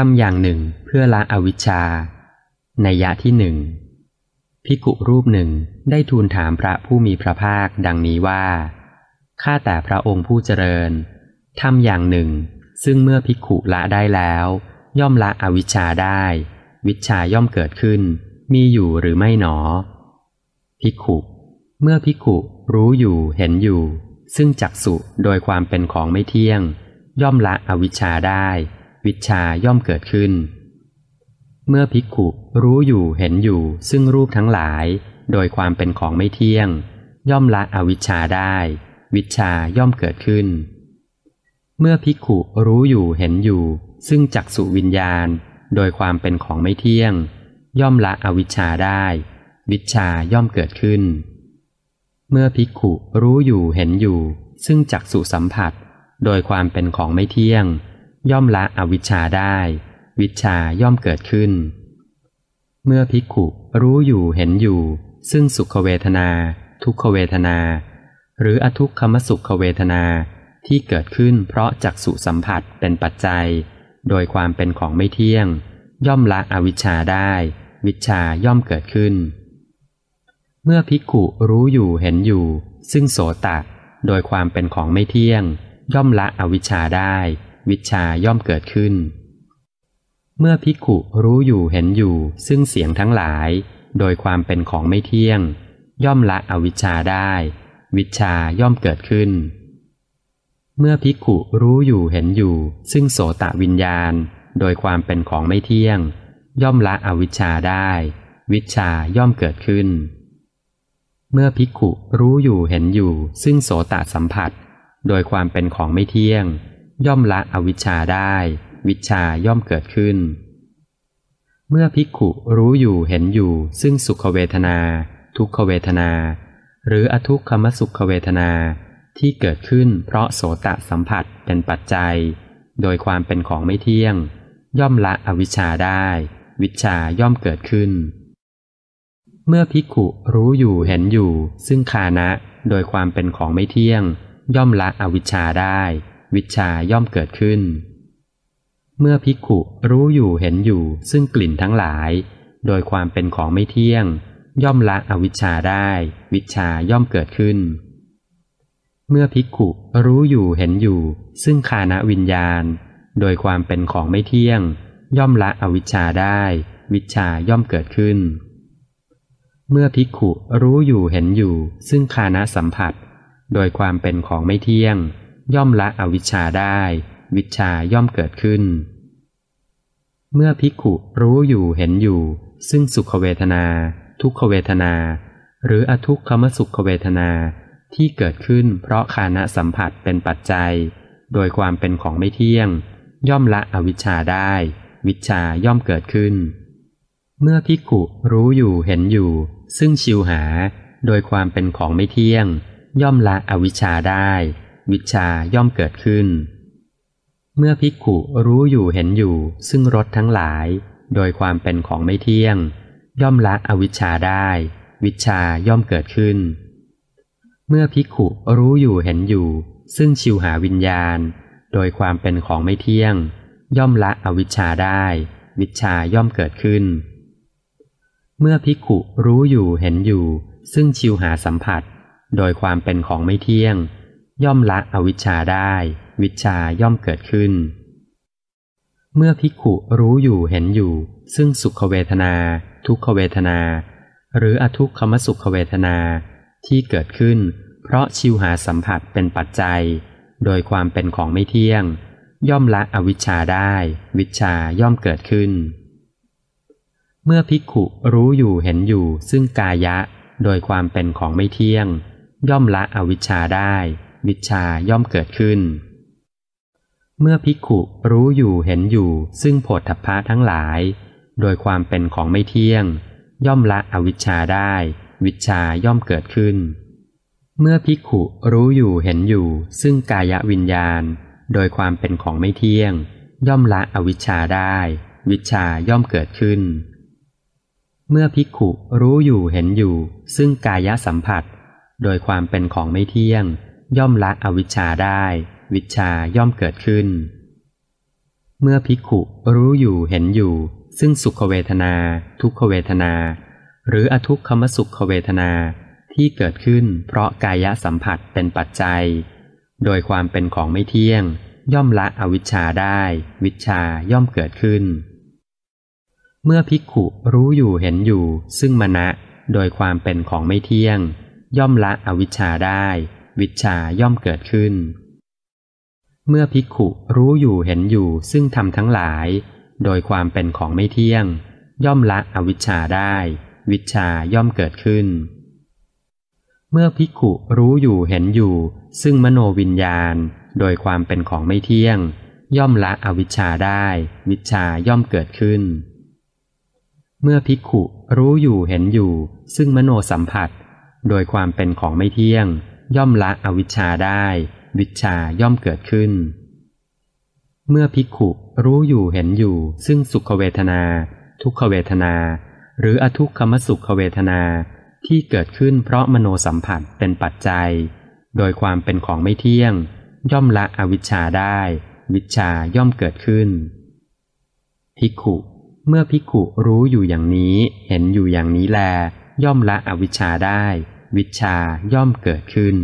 รมอย่างหนึ่งเพื่อละอวิชชาในยะที่หนึ่งพิกุรูปหนึ่งได้ทูลถามพระผู้มีพระภาคดังนี้ว่า ข้าแต่พระองค์ผู้เจริญทำอย่างหนึ่ง ซึ่งเมื่อพิกุละได้แล้ว ย่อมละอวิชชาได้ วิชาย่อมเกิดขึ้น มีอยู่หรือไม่หนอพิกุเมื่อพิกุรู้อยู่เห็นอยู่ ซึ่งจักสุโดยความเป็นของไม่เที่ยง ย่อมละอวิชชาได้วิชาย่อมเกิดขึ้น เมื่อภิกขุรู้อยู่เห็นอยู่ ซึ่งรูปทั้งหลายโดยความเป็นของไม่เที่ยง ย่อมละอวิชชาได้ วิชาย่อมเกิดขึ้น เมื่อภิกขุรู้อยู่เห็นอยู่ ซึ่งจักสุวิญญาณโดยความเป็นของไม่เที่ยง ย่อมละอวิชชาได้ วิชาย่อมเกิดขึ้น เมื่อภิกขุรู้อยู่เห็นอยู่ ซึ่งจักสุสัมผัสโดยความเป็นของไม่เที่ยงย่อมละอวิชชาได้ วิชาย่อมเกิดขึ้น เมื่อภิกขุรู้อยู่เห็นอยู่ ซึ่งสุขเวทนา ทุกขเวทนา หรืออทุกขมสุขเวทนาที่เกิดขึ้นเพราะจักสุสัมผัสเป็นปัจจัยโดยความเป็นของไม่เที่ยง ย่อมละอวิชชาได้ วิชาย่อมเกิดขึ้น เมื่อภิกขุรู้อยู่เห็นอยู่ ซึ่งโสตะโดยความเป็นของไม่เที่ยง ย่อมละอวิชชาได้วิชาย่อมเกิดขึ้น เมื่อพิกขุรู้อยู่เห็นอยู่ซึ่งเสียงทั้งหลายโดยความเป็นของไม่เที่ยง ย่อมละอวิชชาได้ วิชาย่อมเกิดขึ้น เมื่อพิกขุรู้อยู่เห็นอยู่ ซึ่งโสตวิญญาณโดยความเป็นของไม่เที่ยง ย่อมละอวิชชาได้ วิชาย่อมเกิดขึ้น เมื่อพิกขุรู้อยู่เห็นอยู่ซึ่งโสตสัมผัสโดยความเป็นของไม่เที่ยงย่อมละอวิชชาได้ วิชาย่อมเกิดขึ้น เมื่อภิกขุรู้อยู่เห็นอยู่ซึ่งสุขเวทนา ทุกขเวทนา หรืออทุกขมสุขเวทนาที่เกิดขึ้น เพราะโสตะสัมผัสเป็นปัจจัย โดยความเป็นของไม่เที่ยง ย่อมละอวิชชาได้ วิชาย่อมเกิดขึ้น เมื่อภิกขุรู้อยู่เห็นอยู่ ซึ่งคานะโดยความเป็นของไม่เที่ยง ย่อมละอวิชชาได้วิชาย่อมเกิดขึ้น เมื่อพิกขุรู้อยู่เห็นอยู่ซึ่งกลิ่นทั้งหลาย โดยความเป็นของไม่เที่ยง ย่อมละอวิชชาได้ วิชาย่อมเกิดขึ้น เมื่อพิกขุรู้อยู่เห็นอยู่ ซึ่งคานวิญญาณ โดยความเป็นของไม่เที่ยง ย่อมละอวิชชาได้ วิชาย่อมเกิดขึ้น เมื่อพิกขุรู้อยู่เห็นอยู่ ซึ่งคานะสัมผัส โดยความเป็นของไม่เที่ยงย่อมละอวิชชาได้ วิชาย่อมเกิดขึ้น เมื่อพิกุรู้อยู่เห็นอยู่ ซึ่งสุขเวทนา ทุกขเวทนา หรืออทุกขมสุขเวทนาที่เกิดขึ้นเพราะคานะสัมผัสเป็นปัจจัย โดยความเป็นของไม่เที่ยง ย่อมละอวิชชาได้ วิชาย่อมเกิดขึ้น เมื่อพิกุรู้อยู่เห็นอยู่ ซึ่งชิวหาโดยความเป็นของไม่เที่ยง ย่อมละอวิชชาได้วิชาย่อมเกิดขึ้น เมื่อภิกขุรู้อยู่เห็นอยู่ซึ่งรสทั้งหลายโดยความเป็นของไม่เที่ยง ย่อมละอวิชชาได้ วิชาย่อมเกิดขึ้น เมื่อภิกขุรู้อยู่เห็นอยู่ ซึ่งชิวหาวิญญาณ โดยความเป็นของไม่เที่ยง ย่อมละอวิชชาได้ วิชาย่อมเกิดขึ้น เมื่อภิกขุรู้อยู่เห็นอยู่ ซึ่งชิวหาสัมผัส โดยความเป็นของไม่เที่ยงย่อมละอวิชชาได้ วิชาย่อมเกิดขึ้น เมื่อภิกขุรู้อยู่เห็นอยู่ ซึ่งสุขเวทนา ทุกขเวทนา หรืออทุกขมสุขเวทนาที่เกิดขึ้น เพราะชิวหาสัมผัสเป็นปัจจัยโดยความเป็นของไม่เที่ยง ย่อมละอวิชชาได้ วิชาย่อมเกิดขึ้น เมื่อภิกขุรู้อยู่เห็นอยู่ซึ่งกายะโดยความเป็นของไม่เที่ยง ย่อมละอวิชชาได้วิชาย่อมเกิดขึ้น เมื่อพิกขุรู้อยู่เห็นอยู่ซึ่งโผฏฐัพพะทั้งหลาย โดยความเป็นของไม่เที่ยง ย่อมละอวิชชาได้ วิชาย่อมเกิดขึ้น เมื่อพิกขุรู้อยู่เห็นอยู่ซึ่งกายวิญญาณ โดยความเป็นของไม่เที่ยง ย่อมละอวิชชาได้ วิชาย่อมเกิดขึ้น เมื่อพิกขุรู้อยู่เห็นอยู่ ซึ่งกายสัมผัส โดยความเป็นของไม่เที่ยงย่อมละอวิชชาได้ วิชาย่อมเกิดขึ้น เมื่อภิกขุรู้อยู่เห็นอยู่ ซึ่งสุขเวทนา ทุกขเวทนา หรืออทุกขมสุขเวทนาที่เกิดขึ้นเพราะกายสัมผัสเป็นปัจจัย โดยความเป็นของไม่เที่ยง ย่อมละอวิชชาได้ วิชาย่อมเกิดขึ้น เมื่อภิกขุรู้อยู่เห็นอยู่ซึ่งมณะโดยความเป็นของไม่เที่ยง ย่อมละอวิชชาได้วิชาย่อมเกิดขึ้น เมื่อภิกขุรู้อยู่เห็นอยู่ซึ่งทำทั้งหลายโดยความเป็นของไม่เที่ยง ย่อมละอวิชชาได้ วิชาย่อมเกิดขึ้น เมื่อภิกขุรู้อยู่เห็นอยู่ ซึ่งมโนวิญญาณโดยความเป็นของไม่เที่ยง ย่อมละอวิชชาได้ วิชาย่อมเกิดขึ้น เมื่อภิกขุรู้อยู่เห็นอยู่ ซึ่งมโนสัมผัส โดยความเป็นของไม่เที่ยงย่อมละอวิชชาได้ วิชาย่อมเกิดขึ้น เมื่อภิกขุรู้อยู่เห็นอยู่ ซึ่งสุขเวทนา ทุกขเวทนา หรืออทุกขมสุขเวทนาที่เกิดขึ้นเพราะมโนสัมผัสเป็นปัจจัย โดยความเป็นของไม่เที่ยง ย่อมละอวิชชาได้ วิชาย่อมเกิดขึ้น ภิกขุ เมื่อภิกขุรู้อยู่อย่างนี้เห็นอยู่อย่างนี้แล ย่อมละอวิชชาได้วิชาย่อมเกิดขึ้น